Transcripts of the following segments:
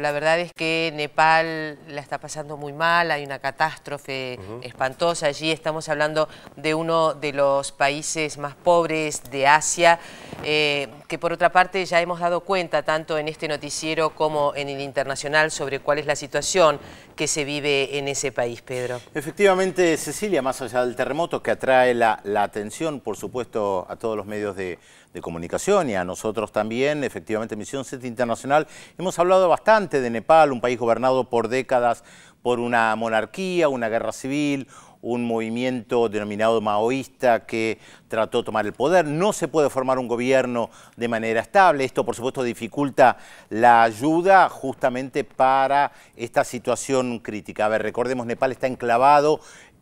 La verdad es que Nepal la está pasando muy mal, hay una catástrofe espantosa allí, estamos hablando de uno de los países más pobres de Asia, eh, que por otra parte ya hemos dado cuenta tanto en este noticiero como en el internacional sobre cuál es la situación que se vive en ese país, Pedro. Efectivamente, Cecilia, más allá del terremoto que atrae la atención, por supuesto, a todos los medios de de comunicación y a nosotros también, efectivamente, Misión Centro Internacional, hemos hablado bastante de Nepal, un país gobernado por décadas por una monarquía, una guerra civil, un movimiento denominado maoísta que trató de tomar el poder. No se puede formar un gobierno de manera estable. Esto, por supuesto, dificulta la ayuda justamente para esta situación crítica. A ver, recordemos, Nepal está enclavado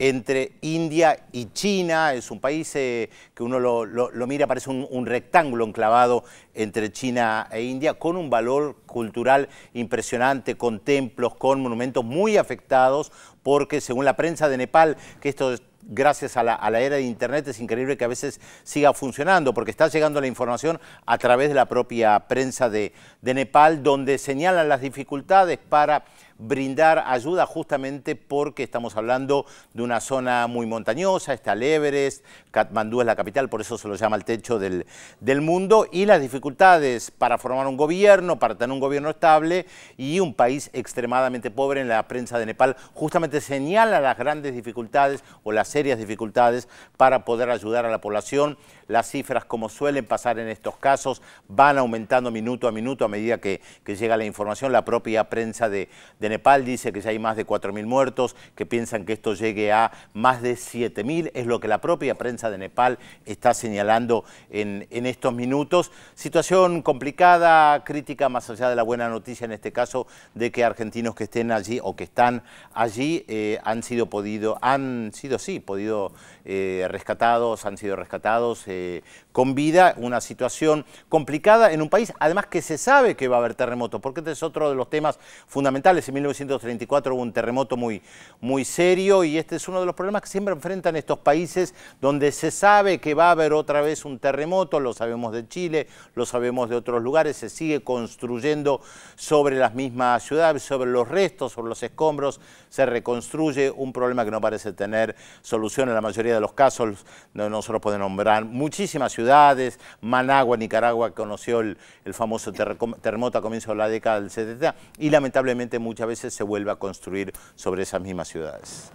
entre India y China. Es un país eh, que uno lo, mira, parece un, un, rectángulo enclavado entre China e India, con un valor cultural impresionante, con templos, con monumentos muy afectados, porque según la prensa de Nepal, que esto gracias a la, era de Internet es increíble que a veces siga funcionando, porque está llegando la información a través de la propia prensa de, Nepal, donde señalan las dificultades para brindar ayuda justamente porque estamos hablando de una zona muy montañosa, está el Everest, Katmandú es la capital, por eso se lo llama el techo del, del, mundo, y las dificultades para formar un gobierno, para tener un gobierno estable y un país extremadamente pobre en la prensa de Nepal, justamente señala las grandes dificultades o las serias dificultades para poder ayudar a la población. Las cifras, como suelen pasar en estos casos, van aumentando minuto a minuto a medida que, llega la información. La propia prensa de, Nepal dice que ya hay más de 4.000 muertos, que piensan que esto llegue a más de 7.000. Es lo que la propia prensa de Nepal está señalando en, estos minutos. Situación complicada, crítica, más allá de la buena noticia en este caso de que argentinos que estén allí o que están allí eh, han sido podido, han sido sí, podido eh, rescatados, han sido rescatados eh, con vida, una situación complicada en un país, además que se sabe que va a haber terremotos, porque este es otro de los temas fundamentales. En 1934 hubo un terremoto muy, muy serio y este es uno de los problemas que siempre enfrentan estos países donde se sabe que va a haber otra vez un terremoto, lo sabemos de Chile, lo sabemos de otros lugares, se sigue construyendo sobre las mismas ciudades, sobre los restos, sobre los escombros, se reconstruye un problema que no parece tener solución en la mayoría de los casos. Nosotros podemos nombrar muchísimas ciudades. Managua, Nicaragua, conoció el, famoso terremoto a comienzos de la década del 70 y lamentablemente muchas veces se vuelve a construir sobre esas mismas ciudades.